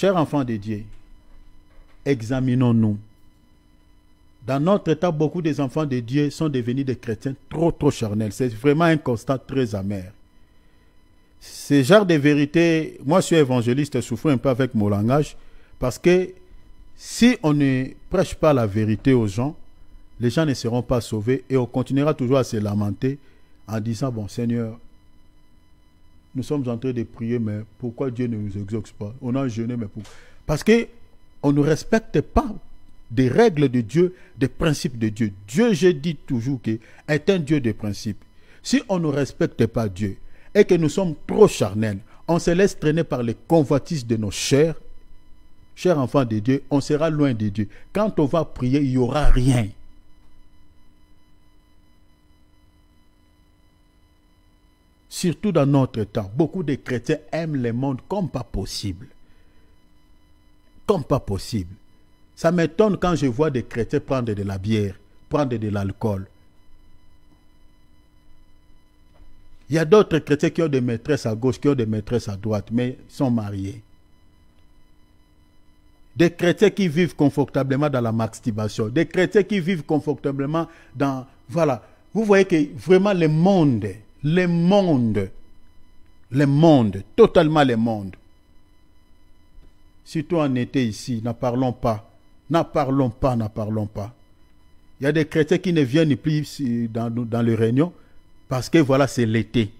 Chers enfants de Dieu, examinons-nous. Dans notre état, beaucoup des enfants de Dieu sont devenus des chrétiens trop, trop charnels. C'est vraiment un constat très amer. Ce genre de vérité, moi je suis évangéliste et souffre un peu avec mon langage, parce que si on ne prêche pas la vérité aux gens, les gens ne seront pas sauvés et on continuera toujours à se lamenter en disant, bon Seigneur, nous sommes en train de prier, mais pourquoi Dieu ne nous exauce pas On a jeûné, mais pourquoi Parce que on ne respecte pas des règles de Dieu, des principes de Dieu. Dieu, je dis toujours que est un Dieu de principes. Si on ne respecte pas Dieu et que nous sommes trop charnels, on se laisse traîner par les convoitises de nos chairs, chers enfants de Dieu, on sera loin de Dieu. Quand on va prier, il n'y aura rien. surtout dans notre temps, beaucoup de chrétiens aiment le monde comme pas possible. Comme pas possible. Ça m'étonne quand je vois des chrétiens prendre de la bière, prendre de l'alcool. Il y a d'autres chrétiens qui ont des maîtresses à gauche, qui ont des maîtresses à droite, mais sont mariés. Des chrétiens qui vivent confortablement dans la masturbation, des chrétiens qui vivent confortablement dans... Voilà, vous voyez que vraiment le monde les mondes, les mondes, totalement les mondes. Si toi en étais ici, n'en parlons pas, n'en parlons pas, n'en parlons pas. Il y a des chrétiens qui ne viennent plus dans, dans les réunions parce que voilà, c'est l'été.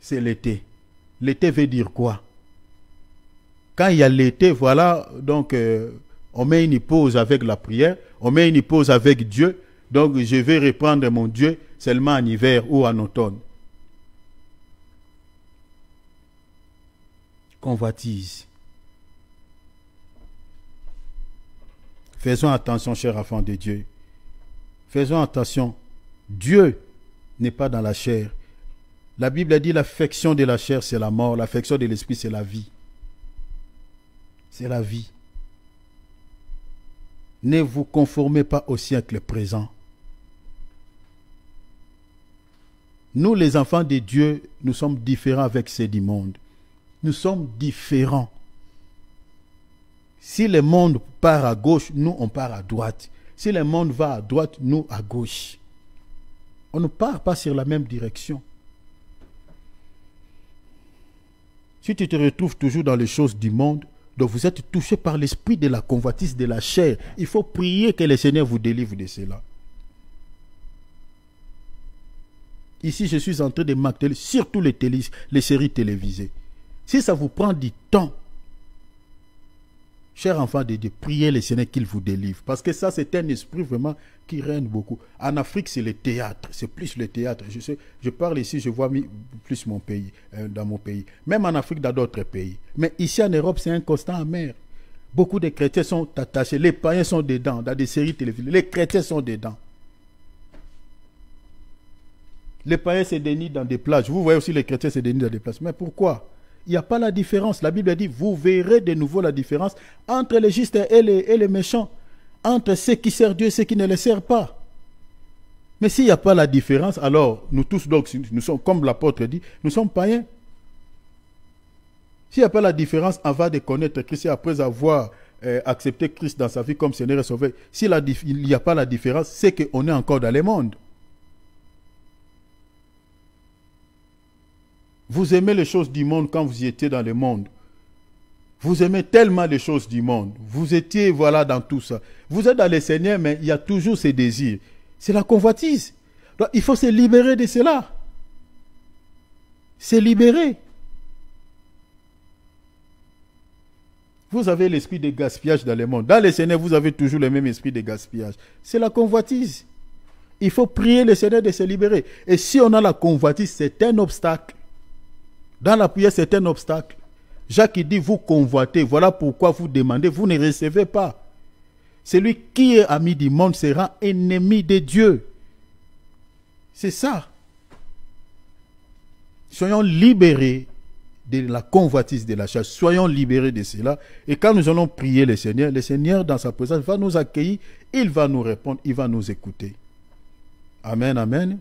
C'est l'été. L'été veut dire quoi Quand il y a l'été, voilà, donc euh, on met une pause avec la prière, on met une pause avec Dieu, donc je vais reprendre mon Dieu seulement en hiver ou en automne. Convoitise. Faisons attention, chers enfants de Dieu. Faisons attention. Dieu n'est pas dans la chair. La Bible a dit l'affection de la chair, c'est la mort. L'affection de l'esprit, c'est la vie. C'est la vie. Ne vous conformez pas au siècle présent, Nous, les enfants de Dieu, nous sommes différents avec ceux du monde. Nous sommes différents. Si le monde part à gauche, nous, on part à droite. Si le monde va à droite, nous, à gauche. On ne part pas sur la même direction. Si tu te retrouves toujours dans les choses du monde, donc vous êtes touché par l'esprit de la convoitise de la chair. Il faut prier que le Seigneur vous délivre de cela. Ici, je suis en train de surtout les, les séries télévisées. Si ça vous prend du temps, cher enfant de prier les le Seigneur qu'il vous délivre. Parce que ça, c'est un esprit vraiment qui règne beaucoup. En Afrique, c'est le théâtre. C'est plus le théâtre. Je, sais, je parle ici, je vois plus mon pays, euh, dans mon pays. Même en Afrique, dans d'autres pays. Mais ici, en Europe, c'est un constant amer. Beaucoup de chrétiens sont attachés. Les païens sont dedans, dans des séries télévisées. Les chrétiens sont dedans. Les païens se dénient dans des plages. Vous voyez aussi les chrétiens se dénient dans des plages. Mais pourquoi Il n'y a pas la différence. La Bible dit, vous verrez de nouveau la différence entre les justes et les, et les méchants, entre ceux qui servent Dieu et ceux qui ne le servent pas. Mais s'il n'y a pas la différence, alors nous tous, donc, nous sommes, comme l'apôtre dit, nous sommes païens. S'il n'y a pas la différence avant de connaître Christ et après avoir euh, accepté Christ dans sa vie comme Seigneur et Sauveur, s'il n'y a pas la différence, c'est qu'on est encore dans le monde. Vous aimez les choses du monde quand vous étiez dans le monde. Vous aimez tellement les choses du monde. Vous étiez, voilà, dans tout ça. Vous êtes dans le Seigneur, mais il y a toujours ces désirs. C'est la convoitise. il faut se libérer de cela. Se libérer. Vous avez l'esprit de gaspillage dans le monde. Dans le Seigneur, vous avez toujours le même esprit de gaspillage. C'est la convoitise. Il faut prier le Seigneur de se libérer. Et si on a la convoitise, c'est un obstacle dans la prière, c'est un obstacle. Jacques dit, vous convoitez, voilà pourquoi vous demandez, vous ne recevez pas. Celui qui est ami du monde sera ennemi de Dieu. C'est ça. Soyons libérés de la convoitise de la chasse, Soyons libérés de cela. Et quand nous allons prier le Seigneur, le Seigneur, dans sa présence, va nous accueillir, il va nous répondre, il va nous écouter. Amen, amen.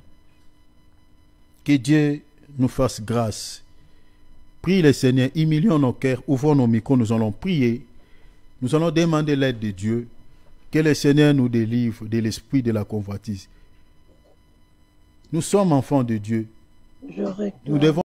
Que Dieu nous fasse grâce Prie le Seigneur, humilions nos cœurs, ouvrons nos micros, nous allons prier. Nous allons demander l'aide de Dieu. Que le Seigneur nous délivre de l'esprit de la convoitise. Nous sommes enfants de Dieu. Nous devons